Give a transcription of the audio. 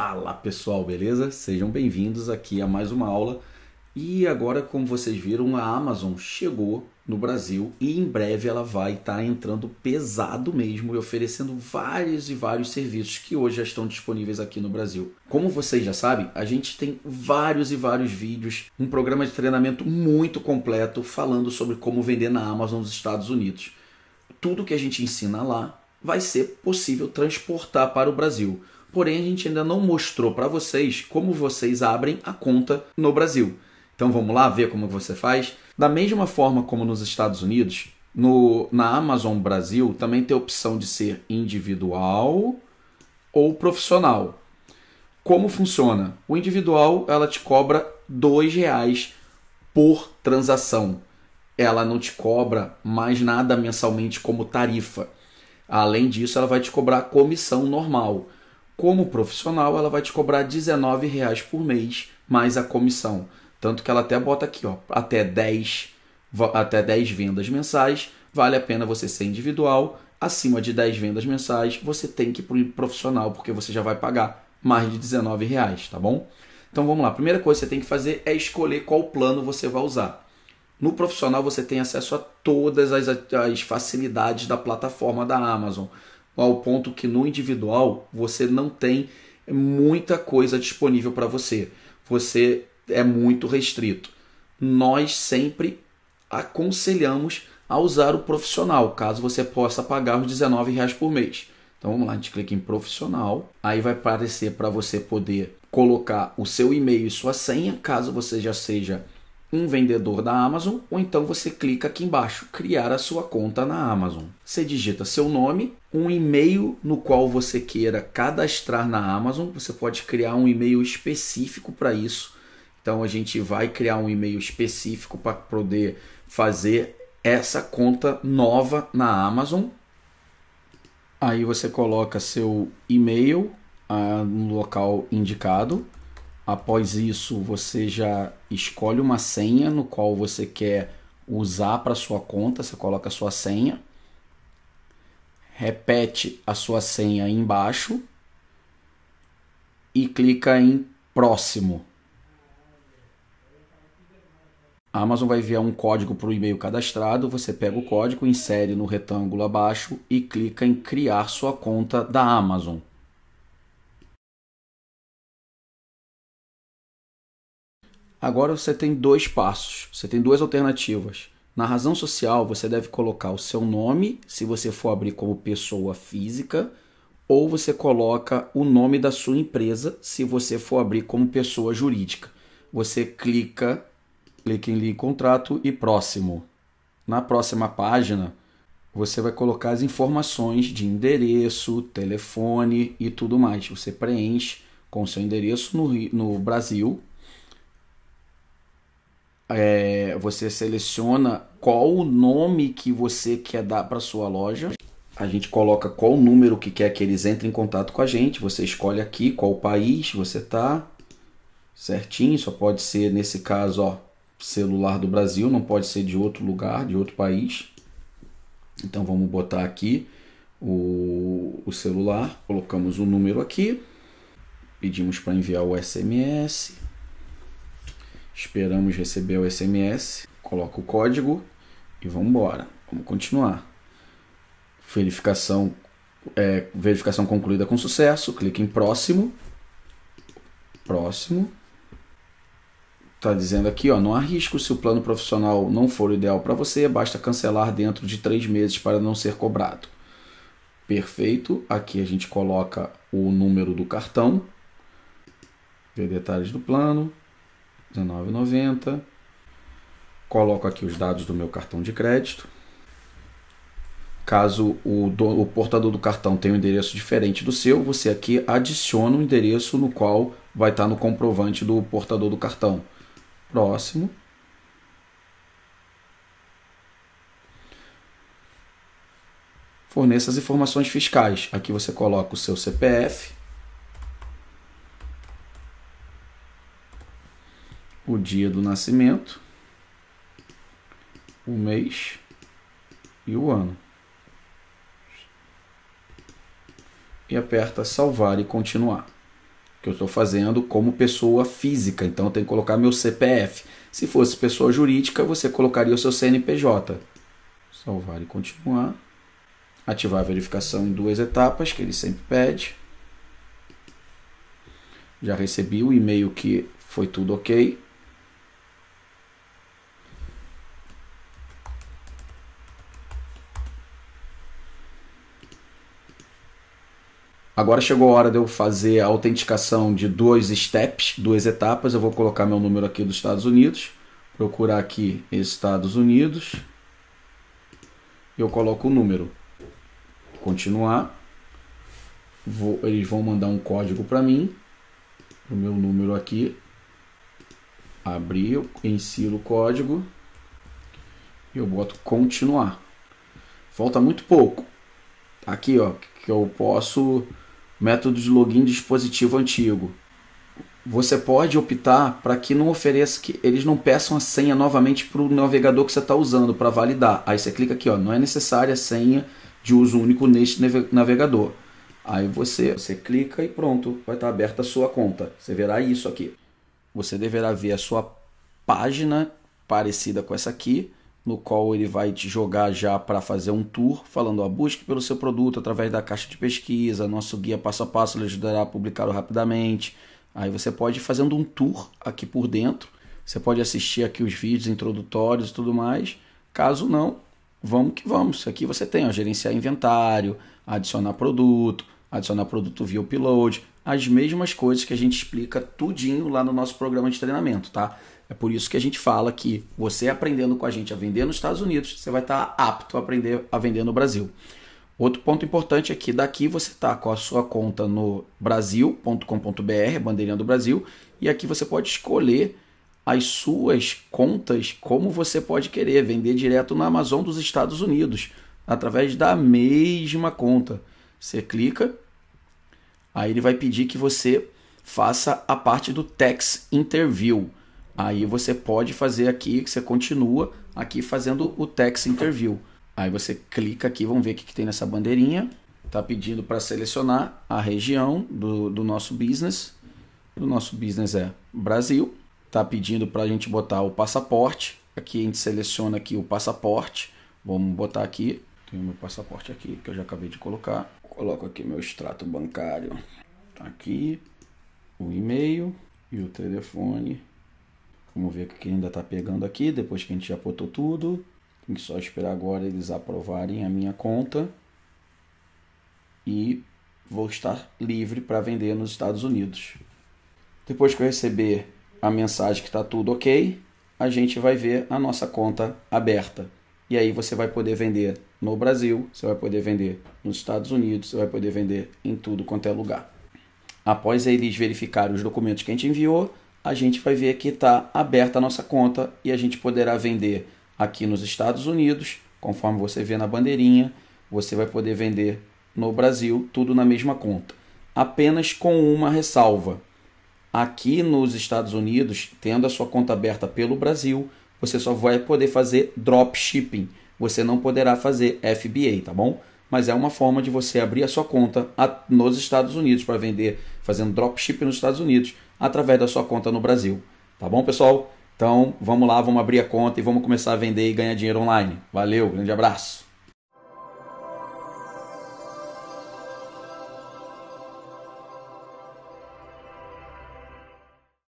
Fala pessoal, beleza? Sejam bem-vindos aqui a mais uma aula. E agora, como vocês viram, a Amazon chegou no Brasil e em breve ela vai estar tá entrando pesado mesmo e oferecendo vários e vários serviços que hoje já estão disponíveis aqui no Brasil. Como vocês já sabem, a gente tem vários e vários vídeos, um programa de treinamento muito completo falando sobre como vender na Amazon nos Estados Unidos. Tudo que a gente ensina lá vai ser possível transportar para o Brasil porém a gente ainda não mostrou para vocês como vocês abrem a conta no Brasil. Então vamos lá ver como você faz. Da mesma forma como nos Estados Unidos, no, na Amazon Brasil também tem a opção de ser individual ou profissional. Como funciona? O individual ela te cobra R$ reais por transação. Ela não te cobra mais nada mensalmente como tarifa. Além disso, ela vai te cobrar a comissão normal. Como profissional, ela vai te cobrar R$19,00 por mês, mais a comissão. Tanto que ela até bota aqui, ó, até 10, até 10 vendas mensais, vale a pena você ser individual. Acima de 10 vendas mensais, você tem que ir para o profissional, porque você já vai pagar mais de 19 tá bom? Então vamos lá. A primeira coisa que você tem que fazer é escolher qual plano você vai usar. No profissional você tem acesso a todas as, as facilidades da plataforma da Amazon ao ponto que no individual você não tem muita coisa disponível para você. Você é muito restrito. Nós sempre aconselhamos a usar o profissional, caso você possa pagar os 19 reais por mês. Então vamos lá, a gente clica em profissional, aí vai aparecer para você poder colocar o seu e-mail e sua senha, caso você já seja um vendedor da Amazon, ou então você clica aqui embaixo, criar a sua conta na Amazon. Você digita seu nome, um e-mail no qual você queira cadastrar na Amazon, você pode criar um e-mail específico para isso. Então a gente vai criar um e-mail específico para poder fazer essa conta nova na Amazon. Aí você coloca seu e-mail ah, no local indicado. Após isso, você já escolhe uma senha no qual você quer usar para sua conta, você coloca a sua senha. Repete a sua senha embaixo e clica em próximo. A Amazon vai enviar um código para o e-mail cadastrado, você pega o código, insere no retângulo abaixo e clica em criar sua conta da Amazon. Agora você tem dois passos, você tem duas alternativas. Na razão social, você deve colocar o seu nome, se você for abrir como pessoa física, ou você coloca o nome da sua empresa, se você for abrir como pessoa jurídica. Você clica, clica em ler contrato e próximo. Na próxima página, você vai colocar as informações de endereço, telefone e tudo mais. Você preenche com seu endereço no, no Brasil é, você seleciona qual o nome que você quer dar para sua loja. A gente coloca qual o número que quer que eles entrem em contato com a gente. Você escolhe aqui qual país você tá certinho. Só pode ser nesse caso, ó, celular do Brasil, não pode ser de outro lugar, de outro país. Então vamos botar aqui o, o celular, colocamos o número aqui, pedimos para enviar o SMS, Esperamos receber o SMS, coloca o código e vamos embora. Vamos continuar. Verificação, é, verificação concluída com sucesso. Clique em próximo. Próximo. Está dizendo aqui, ó, não risco se o plano profissional não for o ideal para você, basta cancelar dentro de três meses para não ser cobrado. Perfeito. Aqui a gente coloca o número do cartão, ver detalhes do plano. R$19,90. Coloco aqui os dados do meu cartão de crédito. Caso o, do, o portador do cartão tenha um endereço diferente do seu, você aqui adiciona o endereço no qual vai estar no comprovante do portador do cartão. Próximo. Forneça as informações fiscais. Aqui você coloca o seu CPF, dia do nascimento, o mês e o ano. E aperta salvar e continuar. Que eu estou fazendo como pessoa física, então eu tenho que colocar meu CPF. Se fosse pessoa jurídica, você colocaria o seu CNPJ. Salvar e continuar. Ativar a verificação em duas etapas, que ele sempre pede. Já recebi o e-mail que foi tudo ok. Agora chegou a hora de eu fazer a autenticação de dois steps, duas etapas. Eu vou colocar meu número aqui dos Estados Unidos, procurar aqui Estados Unidos, eu coloco o número. Continuar. Vou, eles vão mandar um código para mim, o meu número aqui. Abrir, insiro o código e eu boto continuar. Falta muito pouco. Aqui, ó, que eu posso método de login dispositivo antigo. Você pode optar para que não ofereça, que eles não peçam a senha novamente para o navegador que você está usando para validar. Aí você clica aqui, ó, não é necessária a senha de uso único neste navegador. Aí você, você clica e pronto, vai estar tá aberta a sua conta. Você verá isso aqui. Você deverá ver a sua página parecida com essa aqui no qual ele vai te jogar já para fazer um tour, falando a busca pelo seu produto através da caixa de pesquisa, nosso guia passo a passo lhe ajudará a publicá-lo rapidamente. Aí você pode ir fazendo um tour aqui por dentro, você pode assistir aqui os vídeos introdutórios e tudo mais. Caso não, vamos que vamos. Aqui você tem ó, gerenciar inventário, adicionar produto, adicionar produto via upload, as mesmas coisas que a gente explica tudinho lá no nosso programa de treinamento, tá? É por isso que a gente fala que você aprendendo com a gente a vender nos Estados Unidos, você vai estar apto a aprender a vender no Brasil. Outro ponto importante é que daqui você está com a sua conta no brasil.com.br, bandeirinha do Brasil, e aqui você pode escolher as suas contas como você pode querer vender direto na Amazon dos Estados Unidos, através da mesma conta. Você clica, aí ele vai pedir que você faça a parte do tax interview. Aí você pode fazer aqui, que você continua aqui fazendo o text interview. Aí você clica aqui, vamos ver o que, que tem nessa bandeirinha. Está pedindo para selecionar a região do, do nosso business. O nosso business é Brasil. Está pedindo para a gente botar o passaporte. Aqui a gente seleciona aqui o passaporte. Vamos botar aqui. Tem meu passaporte aqui que eu já acabei de colocar. Coloco aqui meu extrato bancário. Tá aqui o e-mail e o telefone Vamos ver o que ainda está pegando aqui, depois que a gente já botou tudo. Tem que só esperar agora eles aprovarem a minha conta. E vou estar livre para vender nos Estados Unidos. Depois que eu receber a mensagem que está tudo ok, a gente vai ver a nossa conta aberta. E aí você vai poder vender no Brasil, você vai poder vender nos Estados Unidos, você vai poder vender em tudo quanto é lugar. Após eles verificarem os documentos que a gente enviou, a gente vai ver que está aberta a nossa conta e a gente poderá vender aqui nos Estados Unidos, conforme você vê na bandeirinha, você vai poder vender no Brasil, tudo na mesma conta. Apenas com uma ressalva. Aqui nos Estados Unidos, tendo a sua conta aberta pelo Brasil, você só vai poder fazer dropshipping. Você não poderá fazer FBA, tá bom? Mas é uma forma de você abrir a sua conta nos Estados Unidos para vender fazendo dropship nos Estados Unidos através da sua conta no Brasil. Tá bom, pessoal? Então vamos lá, vamos abrir a conta e vamos começar a vender e ganhar dinheiro online. Valeu, grande abraço!